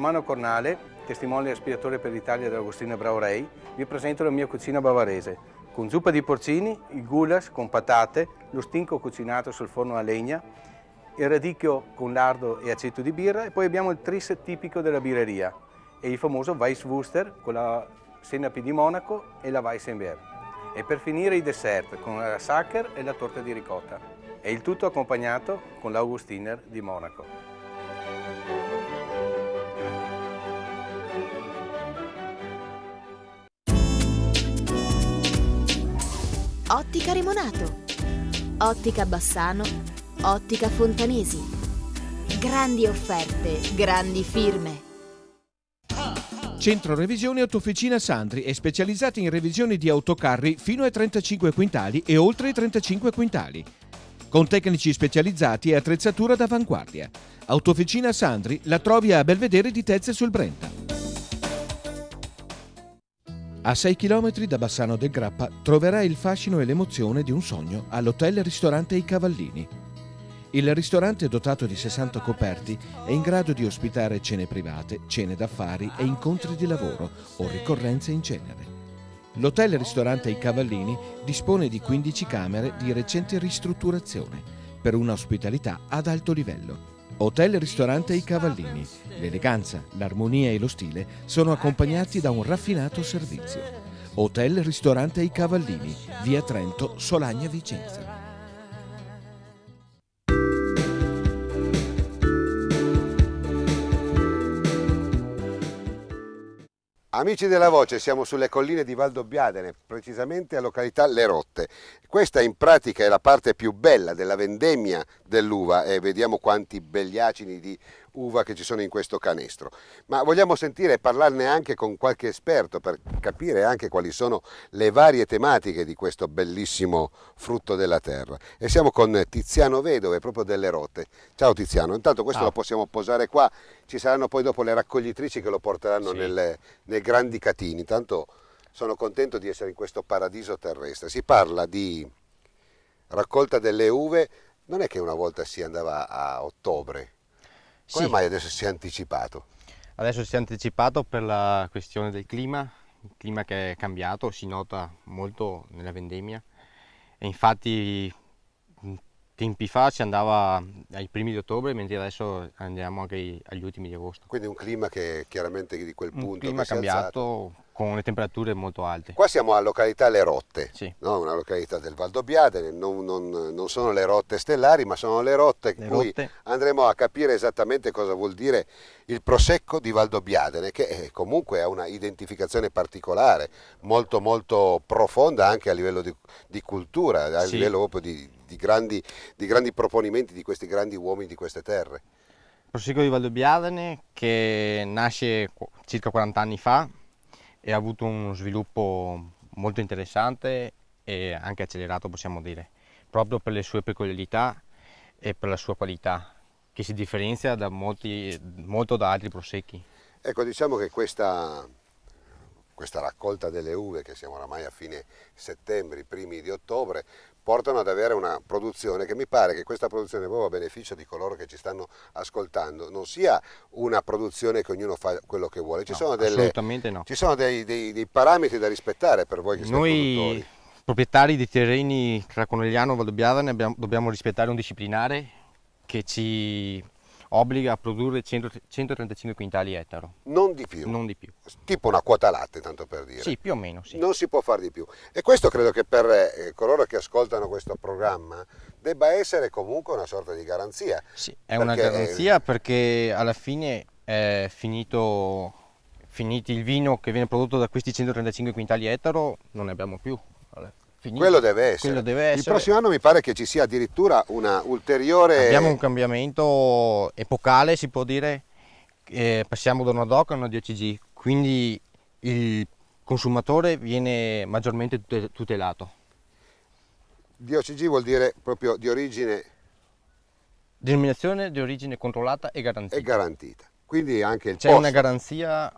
Romano Cornale, testimone e aspiratore per l'Italia dell'Agostino Braurei, vi presento la mia cucina bavarese, con zuppa di porcini, il goulash con patate, lo stinco cucinato sul forno a legna, il radicchio con lardo e aceto di birra e poi abbiamo il tris tipico della birreria e il famoso Weisswurster con la senapi di Monaco e la Weissenberg. E per finire i dessert con la sacher e la torta di ricotta. E il tutto accompagnato con l'Augustiner di Monaco. Ottica Remonato, Ottica Bassano, Ottica Fontanesi. Grandi offerte, grandi firme. Centro Revisione Autofficina Sandri è specializzato in revisioni di autocarri fino ai 35 quintali e oltre i 35 quintali. Con tecnici specializzati e attrezzatura d'avanguardia. Autofficina Sandri la trovi a Belvedere di Tezze sul Brenta. A 6 km da Bassano del Grappa troverai il fascino e l'emozione di un sogno all'hotel ristorante I Cavallini. Il ristorante dotato di 60 coperti è in grado di ospitare cene private, cene d'affari e incontri di lavoro o ricorrenze in genere. L'hotel ristorante I Cavallini dispone di 15 camere di recente ristrutturazione per una ospitalità ad alto livello Hotel Ristorante I Cavallini. L'eleganza, l'armonia e lo stile sono accompagnati da un raffinato servizio. Hotel Ristorante I Cavallini, via Trento, Solagna Vicenza. Amici della voce, siamo sulle colline di Valdobbiadene, precisamente a località Le Rotte. Questa in pratica è la parte più bella della vendemmia dell'uva e vediamo quanti begliacini di uva che ci sono in questo canestro. Ma vogliamo sentire e parlarne anche con qualche esperto per capire anche quali sono le varie tematiche di questo bellissimo frutto della terra. E siamo con Tiziano Vedove, proprio delle rotte. Ciao Tiziano, intanto questo ah. lo possiamo posare qua, ci saranno poi dopo le raccoglitrici che lo porteranno sì. nelle, nei grandi catini. Tanto sono contento di essere in questo paradiso terrestre. Si parla di raccolta delle uve, non è che una volta si andava a ottobre, come sì. mai adesso si è anticipato? Adesso si è anticipato per la questione del clima, il clima che è cambiato, si nota molto nella vendemmia e infatti mm, tempi fa si andava ai primi di ottobre mentre adesso andiamo anche agli ultimi di agosto. Quindi un clima che chiaramente di quel punto... Un clima cambiato, alzato con le temperature molto alte. Qua siamo alla località Le Rotte, sì. no? una località del Valdobbiadene, non, non, non, sono le rotte stellari ma sono le rotte in cui rotte. andremo a capire esattamente cosa vuol dire il prosecco di Valdobbiadene che eh, comunque ha una identificazione particolare, molto molto profonda anche a livello di, di cultura, a sì. livello proprio di, di, grandi, di grandi proponimenti di questi grandi uomini di queste terre. Il prosecco di Valdobbiadene che nasce circa 40 anni fa e ha avuto uno sviluppo molto interessante e anche accelerato possiamo dire, proprio per le sue peculiarità e per la sua qualità che si differenzia da molti, molto da altri prosecchi. Ecco, diciamo che questa, questa raccolta delle uve, che siamo oramai a fine settembre, i primi di ottobre, portano ad avere una produzione che mi pare che questa produzione proprio a beneficio di coloro che ci stanno ascoltando non sia una produzione che ognuno fa quello che vuole, ci no, sono, delle, no. ci sono dei, dei, dei, parametri da rispettare per voi che siete Noi... produttori. Proprietari di terreni tra Conegliano e Valdobbiadene abbiamo, dobbiamo rispettare un disciplinare che ci obbliga a produrre 100, 135 quintali ettaro. Non di più? Non di più. Tipo una quota latte, tanto per dire. Sì, più o meno, sì. Non si può fare di più. E questo credo che per eh, coloro che ascoltano questo programma debba essere comunque una sorta di garanzia. Sì, è perché... una eh, garanzia perché alla fine è finito, finito il vino che viene prodotto da questi 135 quintali ettaro, non ne abbiamo più. Allora. Finito. Quello deve essere. Quello deve essere. Il prossimo anno mi pare che ci sia addirittura una ulteriore... Abbiamo un cambiamento epocale, si può dire, eh, passiamo da una DOC a una DOCG, quindi il consumatore viene maggiormente tutelato. DOCG vuol dire proprio di origine... Denominazione di origine controllata e garantita. E garantita. Quindi anche il C'è una garanzia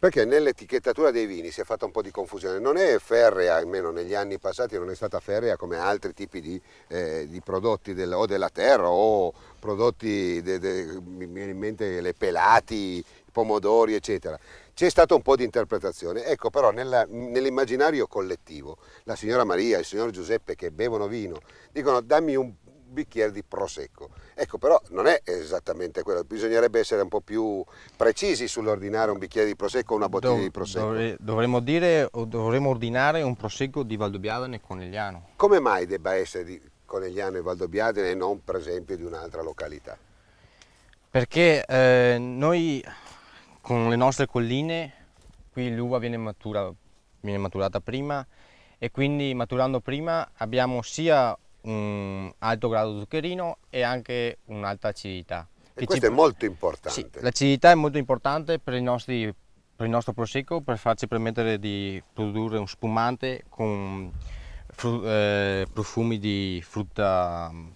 perché nell'etichettatura dei vini si è fatta un po' di confusione, non è ferrea, almeno negli anni passati non è stata ferrea come altri tipi di, eh, di prodotti del, o della terra o prodotti, de, de, mi viene in mente le pelati, pomodori eccetera. C'è stata un po' di interpretazione, ecco però nell'immaginario collettivo la signora Maria, il signor Giuseppe che bevono vino, dicono dammi un bicchiere di prosecco. Ecco, però non è esattamente quello, bisognerebbe essere un po' più precisi sull'ordinare un bicchiere di prosecco o una bottiglia Dov di prosecco. Dovre dovremmo dire o dovremmo ordinare un prosecco di Valdobbiadene e Conegliano. Come mai debba essere di Conegliano e Valdobbiadene e non per esempio di un'altra località? Perché eh, noi con le nostre colline qui l'uva viene, matura, viene maturata prima e quindi maturando prima abbiamo sia un alto grado zuccherino e anche un'alta acidità. E questo ci... è molto importante. Sì, l'acidità è molto importante per, nostri, per, il nostro prosecco, per farci permettere di produrre un spumante con fru, eh, profumi di frutta mm,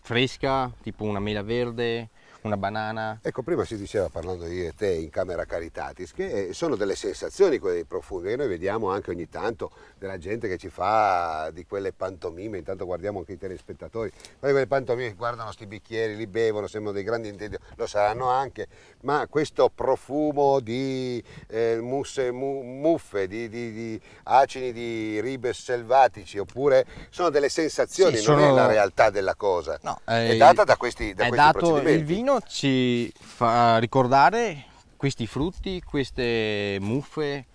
fresca, tipo una mela verde, una banana. Ecco, prima si diceva, parlando io e te in Camera Caritatis, che eh, sono delle sensazioni quelle dei profumi, che noi vediamo anche ogni tanto della gente che ci fa di quelle pantomime, intanto guardiamo anche i telespettatori, guarda quelle pantomime che guardano questi bicchieri, li bevono, sembrano dei grandi intenti, lo saranno anche, ma questo profumo di eh, musse, mu, muffe, di, di, di, acini di ribes selvatici, oppure sono delle sensazioni, sì, sono... non è la realtà della cosa. No, eh, è data da questi, da questi procedimenti. Il vino almeno ci fa ricordare questi frutti, queste muffe,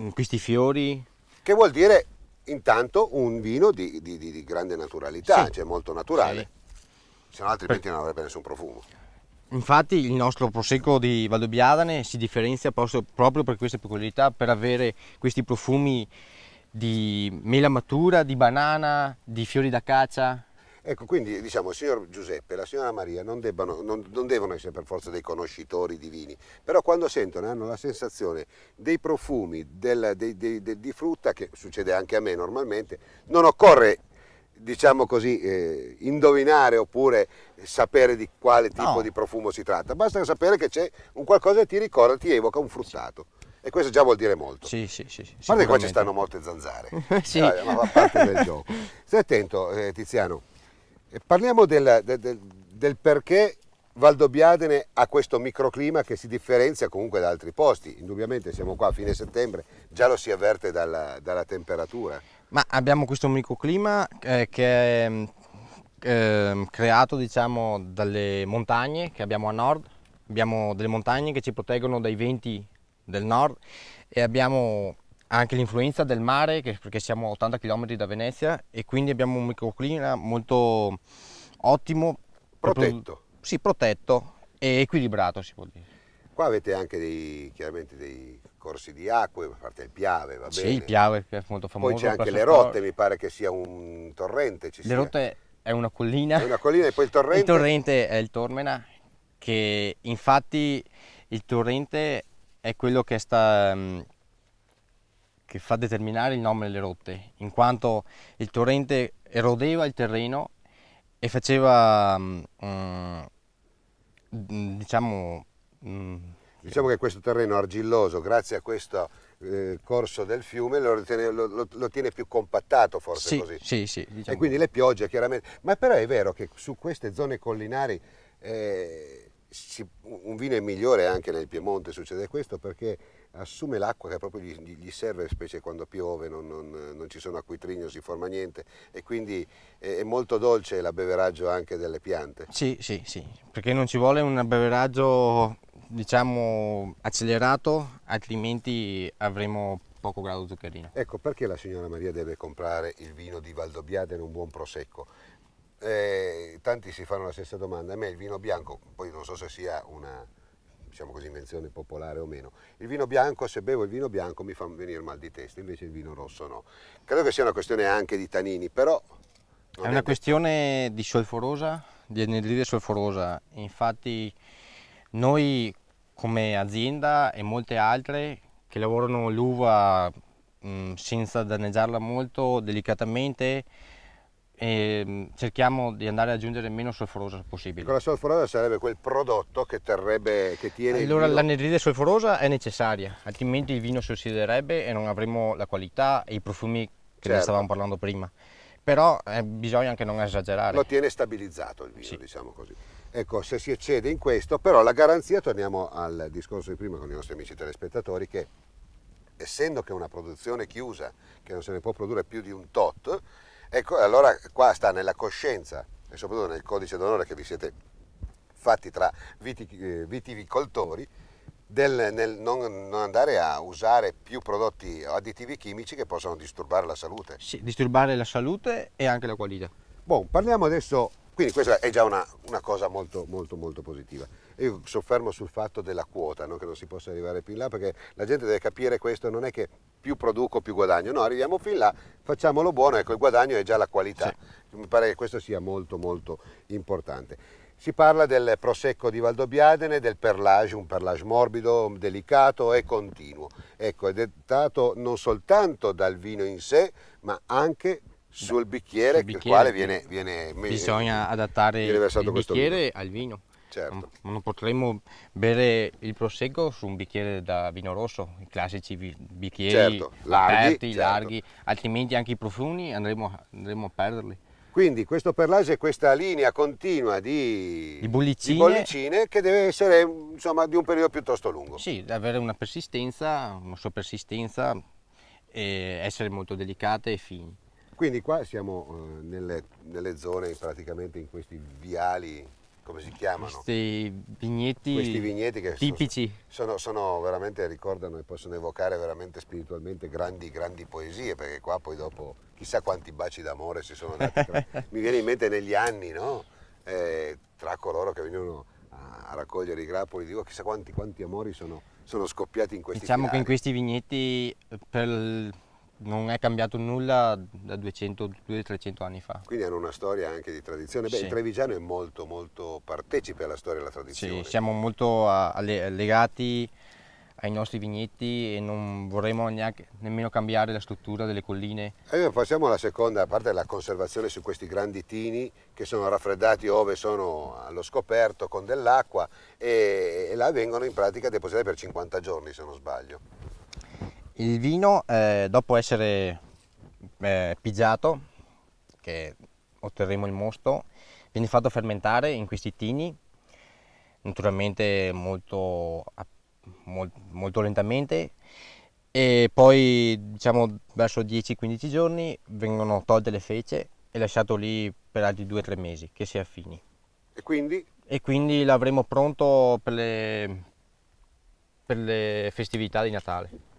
mm, questi fiori. Che vuol dire intanto un vino di, di, di grande naturalità, sì. cioè molto naturale, sì. se no altrimenti per... non avrebbe nessun profumo. Infatti il nostro prosecco di Valdobbiadane si differenzia proprio per queste peculiarità, per avere questi profumi di mela matura, di banana, di fiori da caccia. Ecco, quindi diciamo il signor Giuseppe e la signora Maria non, debbano, non, non, devono essere per forza dei conoscitori divini, vini, però quando sentono hanno la sensazione dei profumi del, dei, dei, dei, di frutta, che succede anche a me normalmente, non occorre diciamo così, eh, indovinare oppure sapere di quale tipo no. di profumo si tratta, basta sapere che c'è un qualcosa che ti ricorda, ti evoca un fruttato. E questo già vuol dire molto. Sì, sì, sì. Guarda che qua ci stanno molte zanzare. sì. Eh, ma fa parte del gioco. Stai attento, eh, Tiziano. Eh, parliamo del, del, del perché Valdobbiadene ha questo microclima che si differenzia comunque da altri posti. Indubbiamente siamo qua a fine settembre, già lo si avverte dalla, dalla temperatura. Ma abbiamo questo microclima eh, che è eh, creato diciamo, dalle montagne che abbiamo a nord. Abbiamo delle montagne che ci proteggono dai venti del nord e abbiamo anche l'influenza del mare, che, perché siamo a 80 km da Venezia e quindi abbiamo un microclima molto ottimo. Protetto. Proprio, sì, protetto e equilibrato si può dire. Qua avete anche dei, chiaramente dei corsi di acqua a parte il Piave, va sì, bene? Sì, il Piave è molto famoso. Poi c'è anche le rotte, mi pare che sia un torrente. Ci le sia. rotte è una collina. È una collina e poi il torrente? Il torrente è il Tormena, che infatti il torrente è quello che sta mm, che fa determinare il nome delle rotte, in quanto il torrente erodeva il terreno e faceva, um, diciamo... Um, diciamo che questo terreno argilloso, grazie a questo eh, corso del fiume, lo, lo, lo tiene, più compattato forse sì, così. Sì, sì. Diciamo. E quindi le piogge chiaramente... Ma però è vero che su queste zone collinari... Eh, si, un vino è migliore anche nel Piemonte, succede questo perché assume l'acqua che proprio gli, gli, serve, specie quando piove, non, non, non ci sono acquitrine, non si forma niente e quindi è, è molto dolce l'abbeveraggio anche delle piante. Sì, sì, sì, perché non ci vuole un abbeveraggio diciamo accelerato, altrimenti avremo poco grado zuccherino. Ecco perché la signora Maria deve comprare il vino di Valdobbiade in un buon prosecco. Eh, tanti si fanno la stessa domanda, a me il vino bianco, poi non so se sia una, diciamo così, invenzione popolare o meno. Il vino bianco, se bevo il vino bianco mi fa venire mal di testa, invece il vino rosso no. Credo che sia una questione anche di tanini, però... È una detto. questione di solforosa, di anidride solforosa. Infatti noi come azienda e molte altre che lavorano l'uva senza danneggiarla molto delicatamente e ehm, cerchiamo di andare ad aggiungere meno solforosa possibile. Con la solforosa sarebbe quel prodotto che terrebbe, che tiene Allora l'anidride solforosa è necessaria, altrimenti il vino si ossiderebbe e non avremo la qualità e i profumi che certo. ne stavamo parlando prima. Però eh, bisogna anche non esagerare. Lo tiene stabilizzato il vino, sì. diciamo così. Ecco, se si eccede in questo, però la garanzia, torniamo al discorso di prima con i nostri amici telespettatori, che essendo che è una produzione chiusa, che non se ne può produrre più di un tot, Ecco, allora qua sta nella coscienza e soprattutto nel codice d'onore che vi siete fatti tra vitivicoltori eh, del, nel non, non, andare a usare più prodotti o additivi chimici che possono disturbare la salute. Sì, disturbare la salute e anche la qualità. Bon, parliamo adesso, quindi questa è già una, una cosa molto molto molto positiva. Io soffermo sul fatto della quota, no? che non si possa arrivare più in là, perché la gente deve capire questo, non è che più produco più guadagno, no, arriviamo fin là, facciamolo buono, ecco il guadagno è già la qualità. Sì. Mi pare che questo sia molto molto importante. Si parla del prosecco di Valdobbiadene, del perlage, un perlage morbido, delicato e continuo. Ecco, è dettato non soltanto dal vino in sé, ma anche sul bicchiere, sul bicchiere il quale viene, viene bisogna adattare il bicchiere al vino Certo. Non, non, potremmo bere il prosecco su un bicchiere da vino rosso, i classici bicchieri certo, larghi, aperti, certo. larghi, altrimenti anche i profumi andremo, andremo a perderli. Quindi questo perlage è questa linea continua di, di, bollicine. di bollicine. che deve essere insomma, di un periodo piuttosto lungo. Sì, deve avere una persistenza, una sua persistenza e essere molto delicate e fini. Quindi qua siamo eh, nelle, nelle zone praticamente in questi viali come si chiamano? Questi vigneti, Questi vigneti che tipici. Sono, sono, veramente, ricordano e possono evocare veramente spiritualmente grandi, grandi poesie, perché qua poi dopo chissà quanti baci d'amore si sono dati. Tra... Mi viene in mente negli anni, no? Eh, tra coloro che venivano a, raccogliere i grappoli, dico chissà quanti, quanti amori sono, sono scoppiati in questi Diciamo finali. che in questi vigneti per non è cambiato nulla da 200-300 anni fa. Quindi hanno una storia anche di tradizione. Beh, sì. il Trevigiano è molto, molto partecipe alla storia e alla tradizione. Sì, siamo molto legati ai nostri vigneti e non vorremmo neanche, nemmeno cambiare la struttura delle colline. Allora eh, passiamo alla seconda parte, della conservazione su questi grandi tini che sono raffreddati ove sono allo scoperto con dell'acqua e, e là vengono in pratica depositati per 50 giorni se non sbaglio il vino eh, dopo essere eh, pigiato che otterremo il mosto viene fatto fermentare in questi tini naturalmente molto, molto lentamente e poi diciamo verso 10-15 giorni vengono tolte le fece e lasciato lì per altri 2-3 mesi che si affini e quindi? e quindi l'avremo pronto per le, per le festività di Natale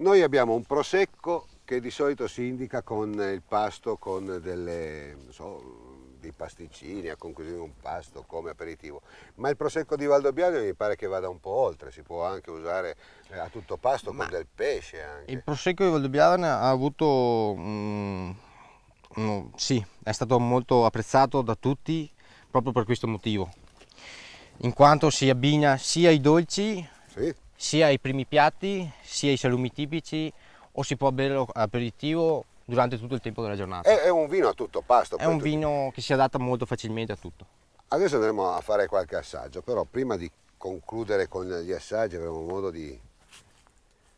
noi abbiamo un prosecco che di solito si indica con il pasto, con delle, so, dei pasticcini, a conclusione un pasto come aperitivo, ma il prosecco di Valdobbiano mi pare che vada un po' oltre, si può anche usare eh, a tutto pasto ma con del pesce. Anche. Il prosecco di Valdobbiano ha avuto... Mm, no, sì, è stato molto apprezzato da tutti proprio per questo motivo, in quanto si abbina sia ai dolci sì sia i primi piatti sia i salumi tipici o si può bere aperitivo durante tutto il tempo della giornata. È, è un vino a tutto pasto. È un tutto. vino che si adatta molto facilmente a tutto. Adesso andremo a fare qualche assaggio, però prima di concludere con gli assaggi avremo modo di,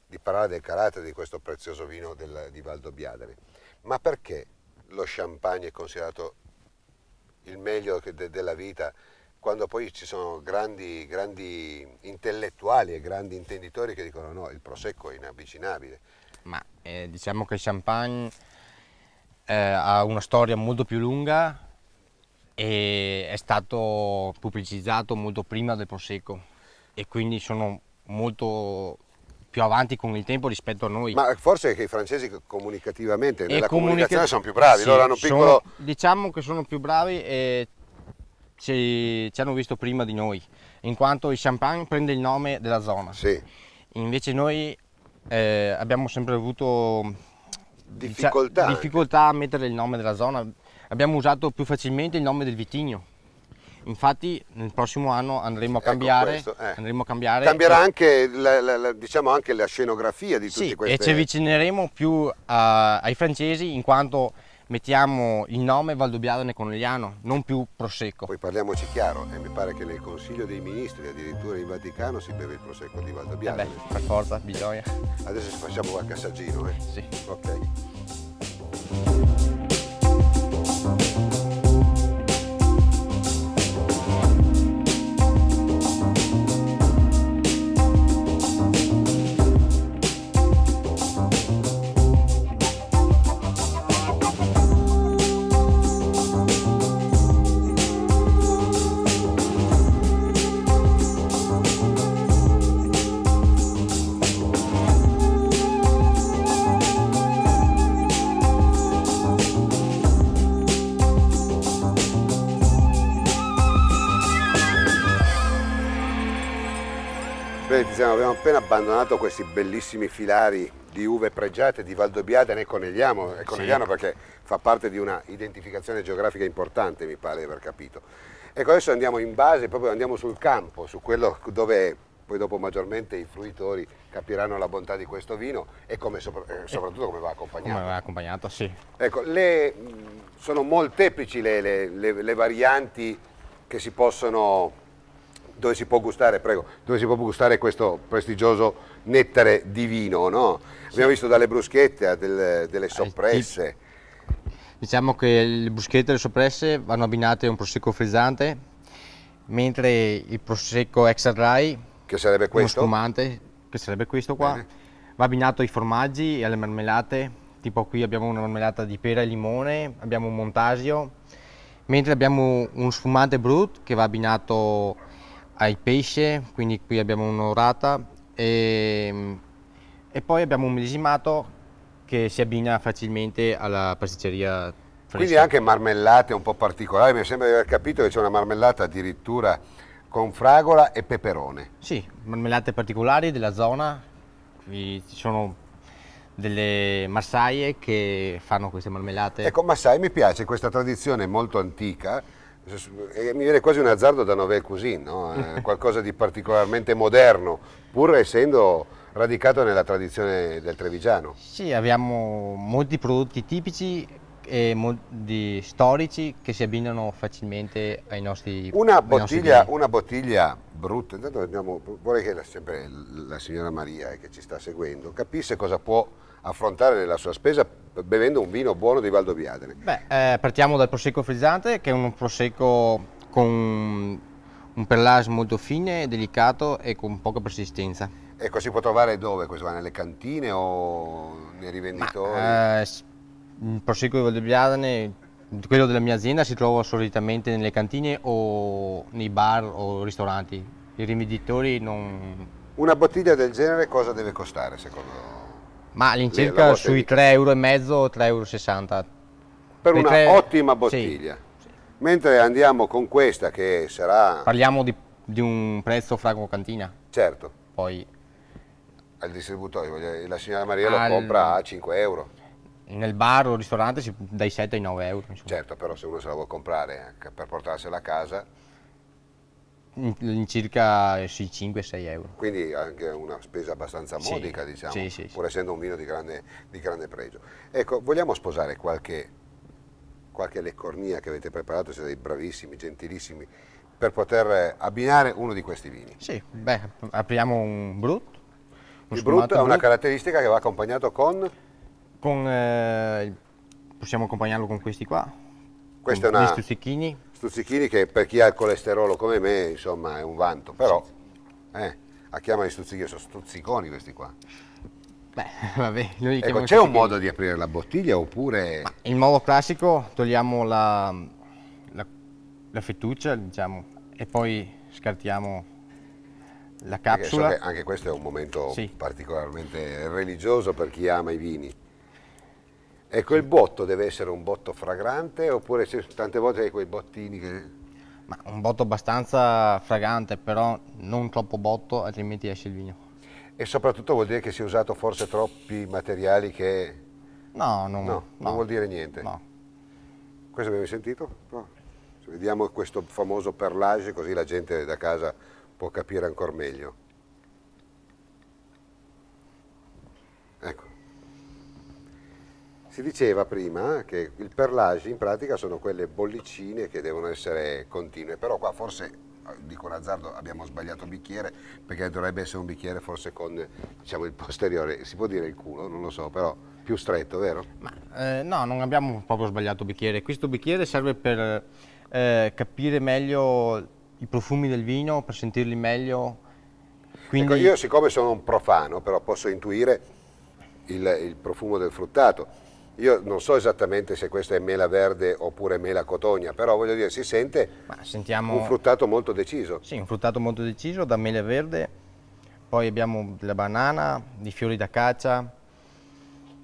di parlare del carattere di questo prezioso vino del, di Valdobbiadere. Ma perché lo champagne è considerato il meglio de, della vita quando poi ci sono grandi, grandi intellettuali e grandi intenditori che dicono no, il prosecco è inavvicinabile. Ma eh, diciamo che il champagne eh, ha una storia molto più lunga e è stato pubblicizzato molto prima del prosecco e quindi sono molto più avanti con il tempo rispetto a noi. Ma forse che i francesi comunicativamente, nella comunica... comunicazione sono più bravi, sì, loro hanno un piccolo... Sono, diciamo che sono più bravi e ci, ci, hanno visto prima di noi, in quanto il champagne prende il nome della zona. Sì. Invece noi eh, abbiamo sempre avuto diciamo, difficoltà, difficoltà a mettere il nome della zona, abbiamo usato più facilmente il nome del vitigno. Infatti nel prossimo anno andremo a ecco cambiare. Ecco questo, eh. andremo a cambiare Cambierà e... anche, la, la, la, diciamo anche, la, scenografia di tutti sì, questi. E ci avvicineremo più a, ai francesi in quanto mettiamo il nome Valdobbiadene Conegliano, non più Prosecco. Poi parliamoci chiaro, e mi pare che nel Consiglio dei Ministri, addirittura in Vaticano, si beve il Prosecco di Valdobbiadene. Eh beh, per forza, bisogna. Adesso facciamo qualche assaggino, eh? Sì. Ok. appena abbandonato questi bellissimi filari di uve pregiate di Valdobbiadene e Conegliano, e Conegliano sì. perché fa parte di una identificazione geografica importante, mi pare di aver capito. Ecco, adesso andiamo in base, proprio andiamo sul campo, su quello dove poi dopo maggiormente i fruitori capiranno la bontà di questo vino e come sopra, eh, soprattutto come va accompagnato. Come va accompagnato, sì. Ecco, le, sono molteplici le, le, le varianti che si possono dove si può gustare, prego, dove si può gustare questo prestigioso nettare di vino, no? Abbiamo visto dalle bruschette a del, delle eh, soppresse. Diciamo che le bruschette e le soppresse vanno abbinate a un prosecco frizzante, mentre il prosecco extra dry, che sarebbe questo, spumante, che sarebbe questo qua, Bene. va abbinato ai formaggi e alle marmellate, tipo qui abbiamo una marmellata di pera e limone, abbiamo un montasio, mentre abbiamo un sfumante brut che va abbinato ai pesce, quindi qui abbiamo un'orata e, e, poi abbiamo un medesimato che si abbina facilmente alla pasticceria fresca. Quindi anche marmellate un po' particolari, mi sembra di aver capito che c'è una marmellata addirittura con fragola e peperone. Sì, marmellate particolari della zona, qui ci sono delle massaie che fanno queste marmellate. Ecco, massai mi piace questa tradizione molto antica eh, mi viene quasi un azzardo da Novel Cousin, no? eh, qualcosa di particolarmente moderno, pur essendo radicato nella tradizione del trevigiano. Sì, abbiamo molti prodotti tipici e molti storici che si abbinano facilmente ai nostri una ai bottiglia nostri Una bottiglia brutta, intanto andiamo, vorrei che la, sempre la signora Maria eh, che ci sta seguendo capisse cosa può affrontare la sua spesa bevendo un vino buono di Valdobiadri? Beh, eh, partiamo dal prosecco frizzante che è un prosecco con un perlage molto fine, delicato e con poca persistenza. Ecco, si può trovare dove questo? Nelle cantine o nei rivenditori? Ma, eh, il prosecco di Valdobiadane, quello della mia azienda, si trova solitamente nelle cantine o nei bar o ristoranti. I rivenditori non... Una bottiglia del genere cosa deve costare secondo voi? Ma all'incirca sui 3,5 euro, 3,60 euro. Per, una tre... ottima bottiglia. Sì. Mentre andiamo con questa che sarà... Parliamo di, di un prezzo franco cantina. Certo. Poi... Al distributore, la signora Maria al... lo compra a 5 euro. Nel bar o ristorante dai 7 ai 9 euro. Insomma. Certo, però se uno se la vuole comprare eh, per portarsela a casa in, circa eh, sui 5-6 euro. Quindi anche una spesa abbastanza modica, diciamo, sì, diciamo, sì, sì, pur essendo un vino di grande, di grande pregio. Ecco, vogliamo sposare qualche, qualche leccornia che avete preparato, siete dei bravissimi, gentilissimi, per poter eh, abbinare uno di questi vini? Sì, beh, apriamo un Brut. Un Il Brut ha una caratteristica che va accompagnato con? con eh, possiamo accompagnarlo con questi qua. Questi è una... Gli stuzzichini stuzzichini che per chi ha il colesterolo come me, insomma, è un vanto, però eh, a chiamare stuzzichini, sono stuzziconi questi qua. Beh, vabbè, noi ecco, c'è un modo di aprire la bottiglia oppure... in modo classico togliamo la, la, la fettuccia, diciamo, e poi scartiamo la capsula. So anche questo è un momento sì. particolarmente religioso per chi ama i vini. Ecco, il botto deve essere un botto fragrante oppure tante volte hai quei bottini che... Ma un botto abbastanza fragrante, però non troppo botto, altrimenti esce il vino. E soprattutto vuol dire che si è usato forse troppi materiali che... No, non, no, no. non vuol dire niente. No. Questo abbiamo sentito? No. Vediamo questo famoso perlage, così la gente da casa può capire ancora meglio. Ecco. Si diceva prima che il perlage in pratica sono quelle bollicine che devono essere continue, però qua forse, dico un azzardo, abbiamo sbagliato il bicchiere perché dovrebbe essere un bicchiere forse con diciamo, il posteriore, si può dire il culo, non lo so, però più stretto, vero? Ma, eh, no, non abbiamo proprio sbagliato bicchiere, questo bicchiere serve per eh, capire meglio i profumi del vino, per sentirli meglio. Quindi... Ecco, io siccome sono un profano, però posso intuire il, il profumo del fruttato, io non so esattamente se questa è mela verde oppure mela cotogna, però voglio dire, si sente sentiamo... un fruttato molto deciso. Sì, un fruttato molto deciso da mela verde, poi abbiamo la banana, i fiori da caccia,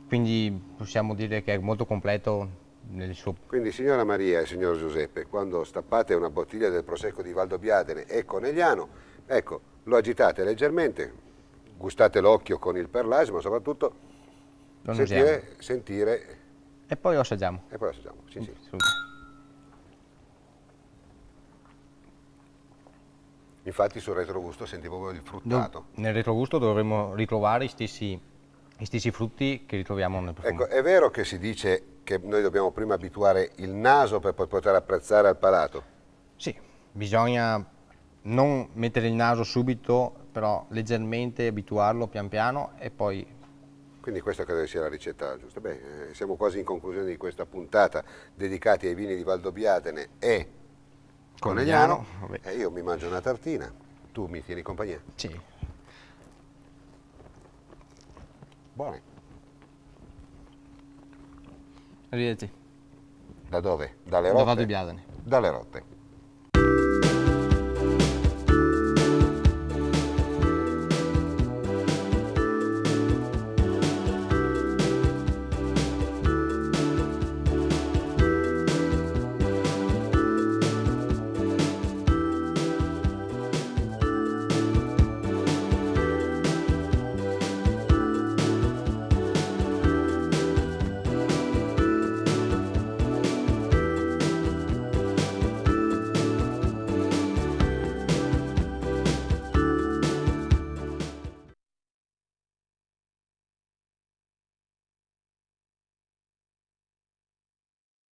quindi possiamo dire che è molto completo nel suo... Quindi signora Maria e signor Giuseppe, quando stappate una bottiglia del Prosecco di Valdobbiadene e Conegliano, ecco, lo agitate leggermente, gustate l'occhio con il perlage, ma soprattutto sentire, sentire. E poi lo assaggiamo. E poi lo assaggiamo, sì, sì. Infatti sul retrogusto sentivo il fruttato. nel retrogusto dovremmo ritrovare gli stessi, gli stessi, frutti che ritroviamo nel profumo. Ecco, è vero che si dice che noi dobbiamo prima abituare il naso per poi poter apprezzare al palato? Sì, bisogna non mettere il naso subito, però leggermente abituarlo pian piano e poi quindi questa credo sia la ricetta giusta. Beh, eh, siamo quasi in conclusione di questa puntata dedicata ai vini di Valdobbiadene e Conegliano. E eh, io mi mangio una tartina, tu mi tieni compagnia? Sì. Buone. Arrivederci. Da dove? Dalle rotte? Da Valdobbiadene. Dalle rotte.